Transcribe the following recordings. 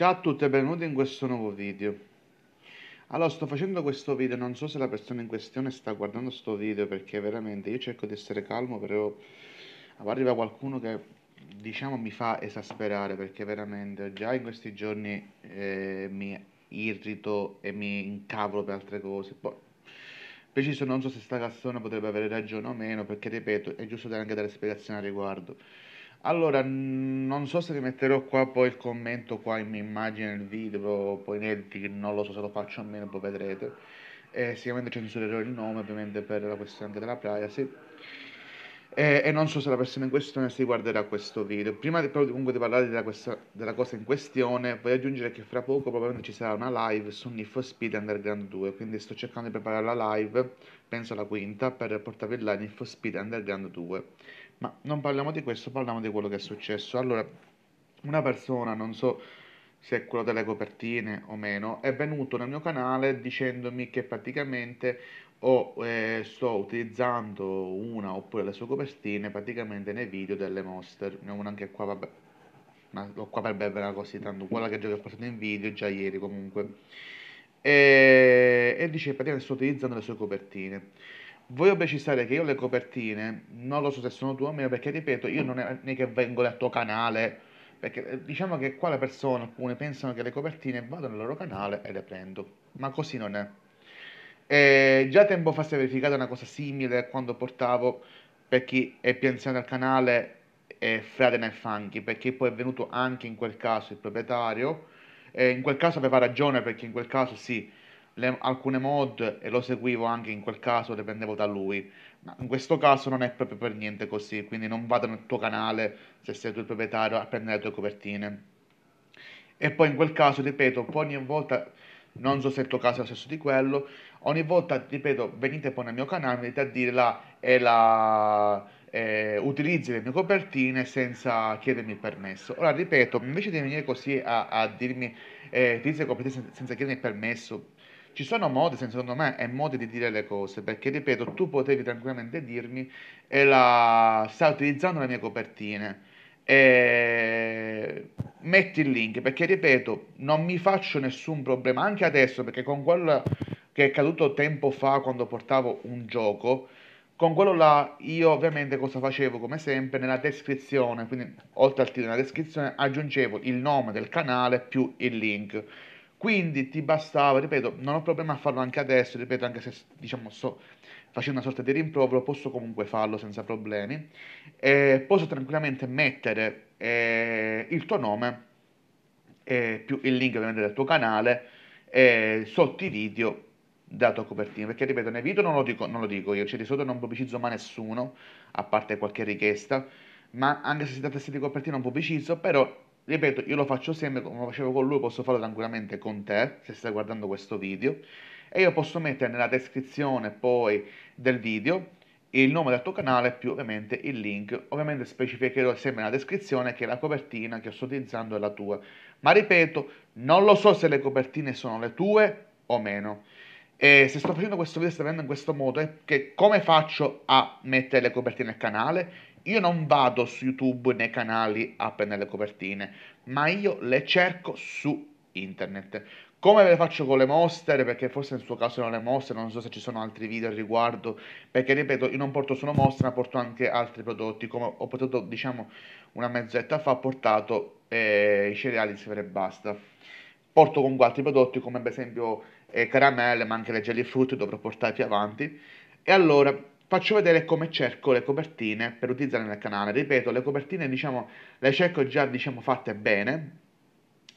Ciao a tutti e benvenuti in questo nuovo video Allora sto facendo questo video, non so se la persona in questione sta guardando questo video perché veramente io cerco di essere calmo però arriva qualcuno che diciamo mi fa esasperare perché veramente già in questi giorni eh, mi irrito e mi incavolo per altre cose Poi, boh. preciso non so se sta cazzona potrebbe avere ragione o meno perché ripeto è giusto anche dare spiegazioni al riguardo allora, non so se vi metterò qua poi il commento, qua in immagine, il video, poi inediti, non lo so se lo faccio o meno, poi vedrete. E eh, sicuramente censurerò il nome, ovviamente per la questione anche della privacy. E, eh, e, non so se la persona in questione si guarderà questo video. Prima di, però, comunque di parlare della, questa, della, cosa in questione, voglio aggiungere che fra poco probabilmente ci sarà una live su Need for Speed Underground 2, quindi sto cercando di preparare la live, penso la quinta, per portarvi là Need for Speed Underground 2 ma non parliamo di questo, parliamo di quello che è successo. Allora, una persona, non so se è quello delle copertine o meno, è venuto nel mio canale dicendomi che praticamente ho, eh, sto utilizzando una oppure le sue copertine praticamente nei video delle monster ne ho una anche qua vabbè ma l'ho qua per bere una così tanto quella che già ho portato in video già ieri comunque e, e dice praticamente sto utilizzando le sue copertine voglio precisare che io le copertine non lo so se sono tue o meno perché ripeto io non è, non che vengo dal tuo canale perché eh, diciamo che qua le persone alcune pensano che le copertine vadano nel loro canale e le prendo ma così non è e eh, già tempo fa si è verificata una cosa simile quando portavo per chi è più anziano al canale eh, Frate nel Funky perché poi è venuto anche in quel caso il proprietario e in quel caso aveva ragione perché in quel caso sì le, alcune mod e lo seguivo anche in quel caso, dipendevo da lui. Ma in questo caso non è proprio per niente così, quindi non vado nel tuo canale se sei tu il proprietario a prendere le tue copertine. E poi in quel caso, ripeto, poi ogni volta, non so se il tuo caso è lo stesso di quello, ogni volta, ripeto, venite poi nel mio canale, venite a dire la... È la eh, utilizzi le mie copertine senza chiedermi il permesso. Ora ripeto, invece di venire così a, a dirmi eh, utilizzi le copertine senza, senza chiedermi il permesso, ci sono modi, secondo me, e modi di dire le cose, perché ripeto, tu potevi tranquillamente dirmi e la... stai utilizzando le mie copertine. E... Ehm, metti il link, perché ripeto, non mi faccio nessun problema, anche adesso, perché con quello che è caduto tempo fa quando portavo un gioco, con quello là io ovviamente cosa facevo come sempre nella descrizione, quindi oltre al titolo nella descrizione aggiungevo il nome del canale più il link. Quindi ti bastava, ripeto, non ho problema a farlo anche adesso, ripeto, anche se diciamo sto facendo una sorta di rimprovero, posso comunque farlo senza problemi. Eh, posso tranquillamente mettere eh, il tuo nome eh, più il link ovviamente del tuo canale sotto i video della tua copertina. Perché ripeto, nei video non lo dico, non lo dico io, cioè di solito non pubblicizzo mai nessuno, a parte qualche richiesta, ma anche se si trattasse di copertina non pubblicizzo, però ripeto, io lo faccio sempre come lo facevo con lui, posso farlo tranquillamente con te, se stai guardando questo video, e io posso mettere nella descrizione poi del video il nome del tuo canale più ovviamente il link. Ovviamente specificherò sempre nella descrizione che la copertina che sto utilizzando è la tua. Ma ripeto, non lo so se le copertine sono le tue o meno. E se sto facendo questo video sto vedendo in questo modo è che come faccio a mettere le copertine al canale? io non vado su YouTube nei canali a prendere le copertine, ma io le cerco su internet. Come le faccio con le mostre, perché forse nel suo caso erano le mostre, non so se ci sono altri video al riguardo, perché ripeto, io non porto solo mostre, ma porto anche altri prodotti, come ho portato, diciamo, una mezz'etta fa, ho portato eh, i cereali in di e basta. Porto comunque altri prodotti, come per esempio eh, caramelle, ma anche le jelly fruit, dovrò portarti avanti. E allora faccio vedere come cerco le copertine per utilizzare nel canale. Ripeto, le copertine diciamo, le cerco già diciamo, fatte bene.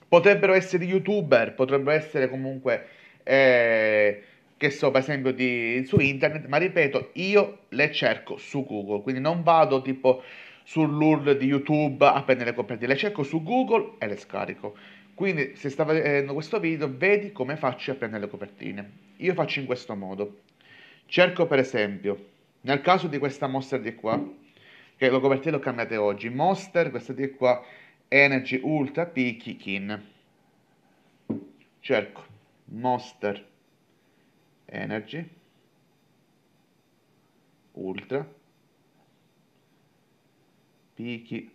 Potrebbero essere youtuber, potrebbero essere comunque, eh, che so, per esempio di, su internet, ma ripeto, io le cerco su Google, quindi non vado tipo sull'URL di YouTube a prendere le copertine, le cerco su Google e le scarico. Quindi se stai vedendo questo video, vedi come faccio a prendere le copertine. Io faccio in questo modo. Cerco per esempio nel caso di questa mossa di qua, che lo copertino l'ho cambiate oggi, Monster, questa di qua, Energy Ultra P Kikin. Cerco Monster Energy Ultra P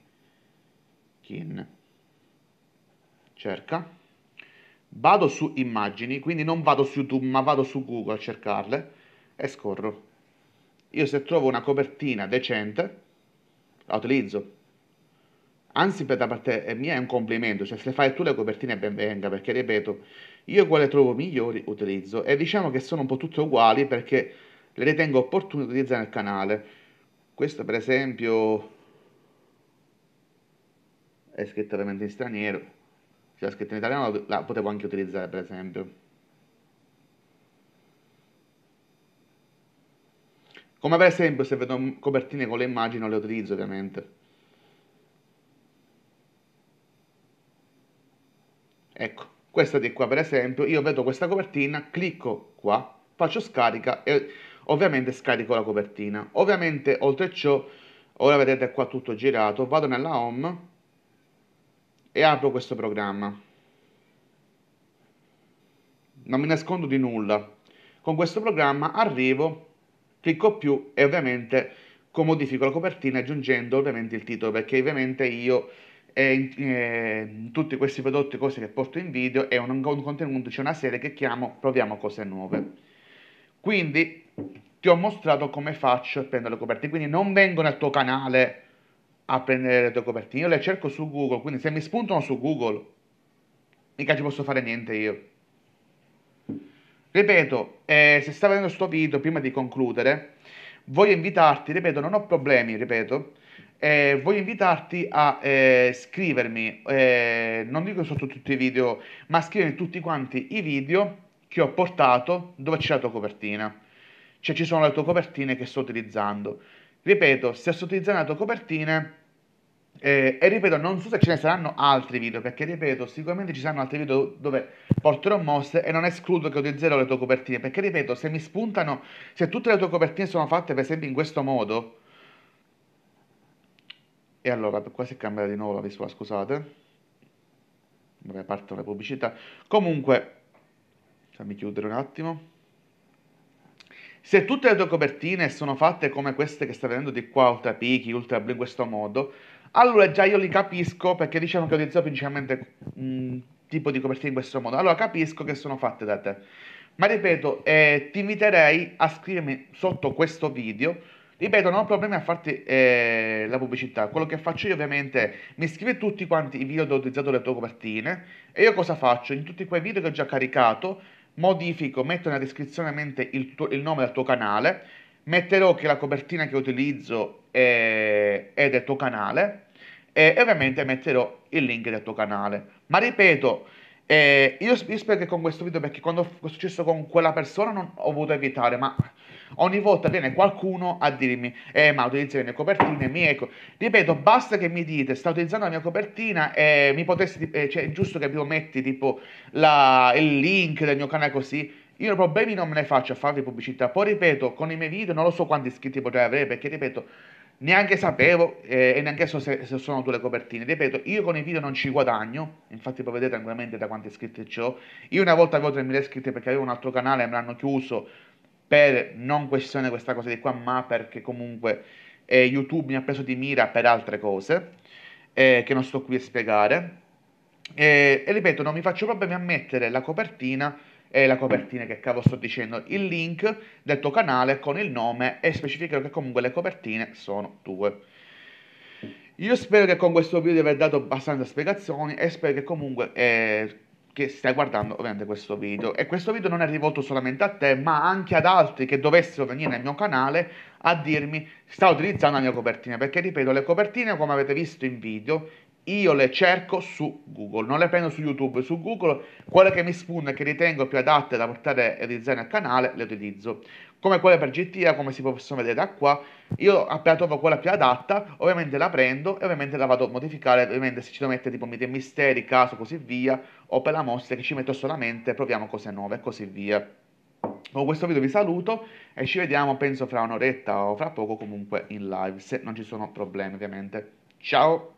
Kin Cerca. Vado su immagini, quindi non vado su YouTube, ma vado su Google a cercarle e scorro. Io se trovo una copertina decente, la utilizzo. Anzi, per da parte eh, mia è un complimento, cioè se le fai tu le copertine ben venga, perché ripeto, io quelle trovo migliori utilizzo e diciamo che sono un po' tutte uguali perché le ritengo opportune utilizzare nel canale. Questo per esempio è scritto veramente in straniero, se cioè, la in italiano la potevo anche utilizzare per esempio. Come per esempio se vedo copertine con le immagini non le utilizzo ovviamente. Ecco, questa di qua per esempio, io vedo questa copertina, clicco qua, faccio scarica e ovviamente scarico la copertina. Ovviamente oltre a ciò, ora vedete qua tutto girato, vado nella home e apro questo programma. Non mi nascondo di nulla. Con questo programma arrivo Clicco più e ovviamente comodifico la copertina aggiungendo ovviamente il titolo perché ovviamente io eh, in eh, tutti questi prodotti, cose che porto in video è un, un contenuto, c'è una serie che chiamo Proviamo cose nuove. Quindi ti ho mostrato come faccio a prendere le copertine, quindi non vengo nel tuo canale a prendere le tue copertine, io le cerco su Google, quindi se mi spuntano su Google, mica ci posso fare niente io. Ripeto, eh, se stai vedendo questo video, prima di concludere, voglio invitarti, ripeto, non ho problemi, ripeto, eh, voglio invitarti a eh, scrivermi, eh, non dico sotto tutti i video, ma scrivermi tutti quanti i video che ho portato dove c'è la tua copertina. Cioè ci sono le tue copertine che sto utilizzando. Ripeto, se sto utilizzando le tue copertine eh, e ripeto, non so se ce ne saranno altri video, perché ripeto, sicuramente ci saranno altri video dove porterò mosse e non escludo che utilizzerò le tue copertine, perché ripeto, se mi spuntano, se tutte le tue copertine sono fatte per esempio in questo modo, e allora, qua si cambia di nuovo la visuale, scusate, dove partono le pubblicità, comunque, fammi chiudere un attimo. Se tutte le tue copertine sono fatte come queste che stai vedendo di qua, Ultra Peaky, Ultra Blue, in questo modo, allora già io li capisco perché diciamo che utilizzo principalmente un mm, tipo di copertine in questo modo. Allora capisco che sono fatte da te. Ma ripeto, eh, ti inviterei a scrivermi sotto questo video. Ripeto, non ho problemi a farti eh, la pubblicità. Quello che faccio io ovviamente mi scrivi tutti quanti i video dove ho utilizzato le tue copertine e io cosa faccio? In tutti quei video che ho già caricato modifico, metto nella descrizione il, tuo, il nome del tuo canale metterò che la copertina che utilizzo è, è del tuo canale e, e ovviamente metterò il link del tuo canale. Ma ripeto, eh, io, io, spero che con questo video, perché quando è successo con quella persona non ho voluto evitare, ma ogni volta viene qualcuno a dirmi, eh ma utilizzi le mie copertine, mi ecco Ripeto, basta che mi dite, sta utilizzando la mia copertina e eh, mi potresti, eh, cioè è giusto che vi metti tipo la, il link del mio canale così, io problemi non me ne faccio a farvi pubblicità. Poi ripeto, con i miei video non lo so quanti iscritti potrei avere perché ripeto, neanche sapevo eh, e neanche so se, se, sono due le copertine. Ripeto, io con i video non ci guadagno, infatti poi vedete tranquillamente da quanti iscritti ho. Io una volta avevo 3.000 iscritti perché avevo un altro canale e me l'hanno chiuso per non questione questa cosa di qua, ma perché comunque eh, YouTube mi ha preso di mira per altre cose eh, che non sto qui a spiegare. Eh, e ripeto, non mi faccio problemi a mettere la copertina e la copertina che cavo sto dicendo, il link del tuo canale con il nome e specificherò che comunque le copertine sono tue. Io spero che con questo video ti aver dato abbastanza spiegazioni e spero che comunque eh, che stai guardando ovviamente questo video e questo video non è rivolto solamente a te ma anche ad altri che dovessero venire nel mio canale a dirmi sta utilizzando la mia copertina perché ripeto le copertine come avete visto in video io le cerco su Google, non le prendo su YouTube, su Google, quelle che mi spunno e che ritengo più adatte da portare e realizzare nel canale le utilizzo, come quelle per GTA, come si possono vedere da qua, io appena trovo quella più adatta, ovviamente la prendo e ovviamente la vado a modificare, ovviamente se ci devo mettere tipo misteri, caso, così via, o per la mostra che ci metto solamente, proviamo cose nuove e così via. Con questo video vi saluto e ci vediamo penso fra un'oretta o fra poco comunque in live, se non ci sono problemi ovviamente. Ciao!